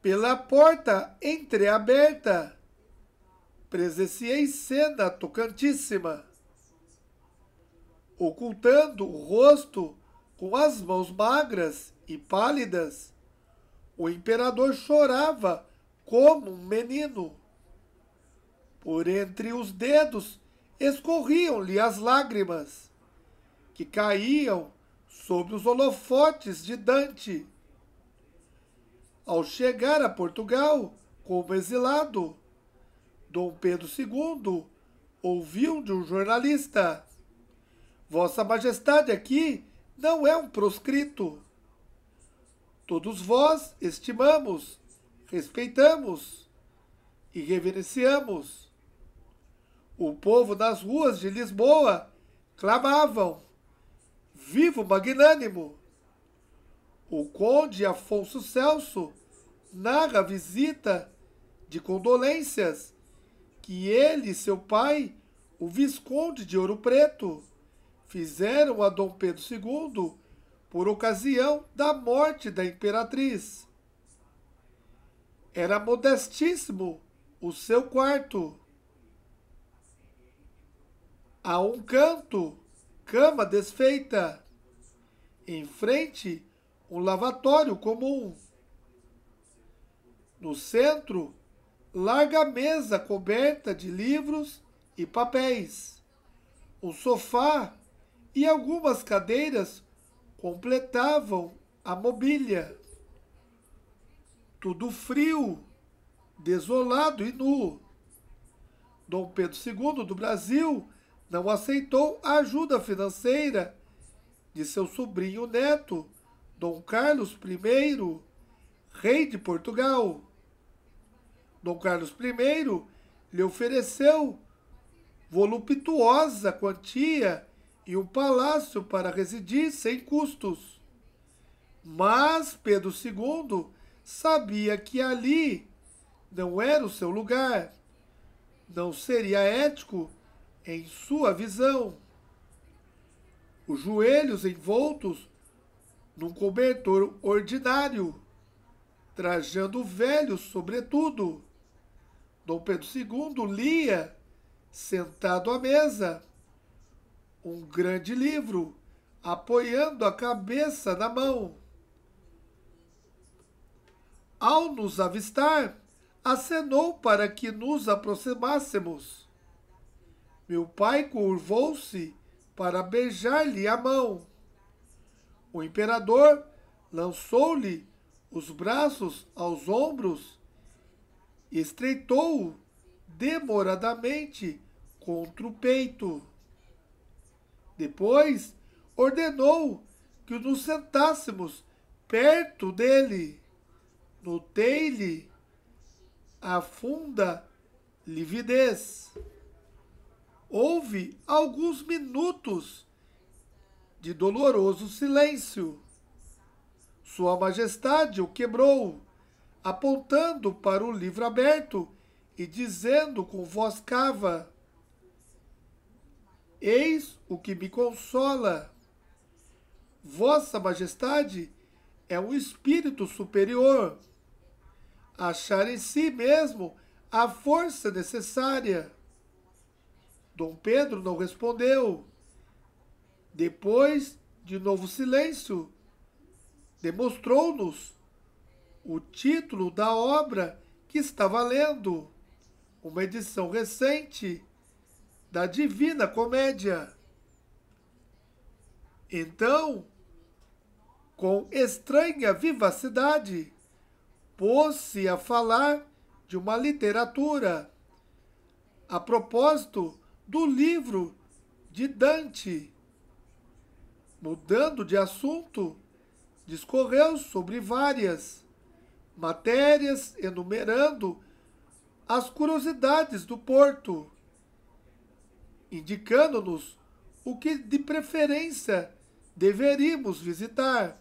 Pela porta entreaberta, presenciei cena tocantíssima, ocultando o rosto com as mãos magras e pálidas. O imperador chorava como um menino. Por entre os dedos escorriam-lhe as lágrimas, que caíam sobre os holofotes de Dante ao chegar a Portugal como exilado, Dom Pedro II ouviu de um jornalista: Vossa Majestade aqui não é um proscrito. Todos vós estimamos, respeitamos e reverenciamos. O povo nas ruas de Lisboa clamavam: Viva o magnânimo! O conde Afonso Celso narra a visita de condolências que ele e seu pai, o Visconde de Ouro Preto, fizeram a Dom Pedro II por ocasião da morte da imperatriz. Era modestíssimo o seu quarto. A um canto, cama desfeita. Em frente, um lavatório comum. No centro, larga mesa coberta de livros e papéis, um sofá e algumas cadeiras completavam a mobília. Tudo frio, desolado e nu. Dom Pedro II do Brasil não aceitou a ajuda financeira de seu sobrinho neto Dom Carlos I, rei de Portugal. Dom Carlos I lhe ofereceu voluptuosa quantia e um palácio para residir sem custos. Mas Pedro II sabia que ali não era o seu lugar. Não seria ético em sua visão. Os joelhos envoltos num cobertor ordinário, trajando velho sobretudo. Dom Pedro II lia, sentado à mesa, um grande livro, apoiando a cabeça na mão. Ao nos avistar, acenou para que nos aproximássemos. Meu pai curvou-se para beijar-lhe a mão. O imperador lançou-lhe os braços aos ombros e estreitou-o demoradamente contra o peito. Depois ordenou que nos sentássemos perto dele. Notei-lhe a funda lividez. Houve alguns minutos de doloroso silêncio. Sua Majestade o quebrou, apontando para o livro aberto e dizendo com voz cava: Eis o que me consola. Vossa Majestade é um espírito superior. Achar em si mesmo a força necessária. Dom Pedro não respondeu. Depois de novo silêncio, demonstrou-nos o título da obra que estava lendo, uma edição recente da Divina Comédia. Então, com estranha vivacidade, pôs-se a falar de uma literatura. A propósito do livro de Dante, Mudando de assunto, discorreu sobre várias matérias, enumerando as curiosidades do porto, indicando-nos o que de preferência deveríamos visitar.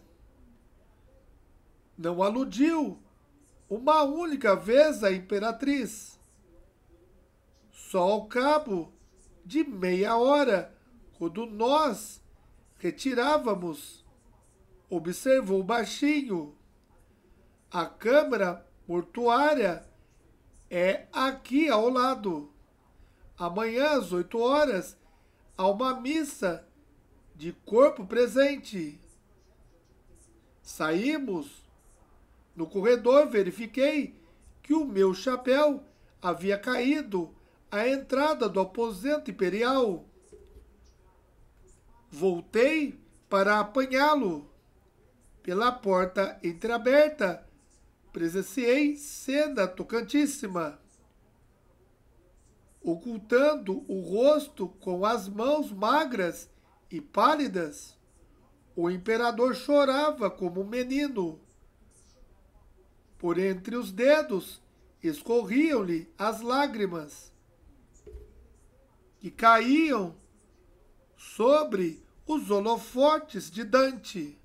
Não aludiu uma única vez à imperatriz. Só ao cabo de meia hora, quando nós retirávamos, observou baixinho. A câmara mortuária é aqui ao lado. Amanhã às oito horas há uma missa de corpo presente. Saímos. No corredor verifiquei que o meu chapéu havia caído à entrada do aposento imperial. Voltei para apanhá-lo. Pela porta entreaberta, presenciei cena tocantíssima. Ocultando o rosto com as mãos magras e pálidas, o imperador chorava como um menino. Por entre os dedos escorriam-lhe as lágrimas, que caíam sobre os holofotes de Dante.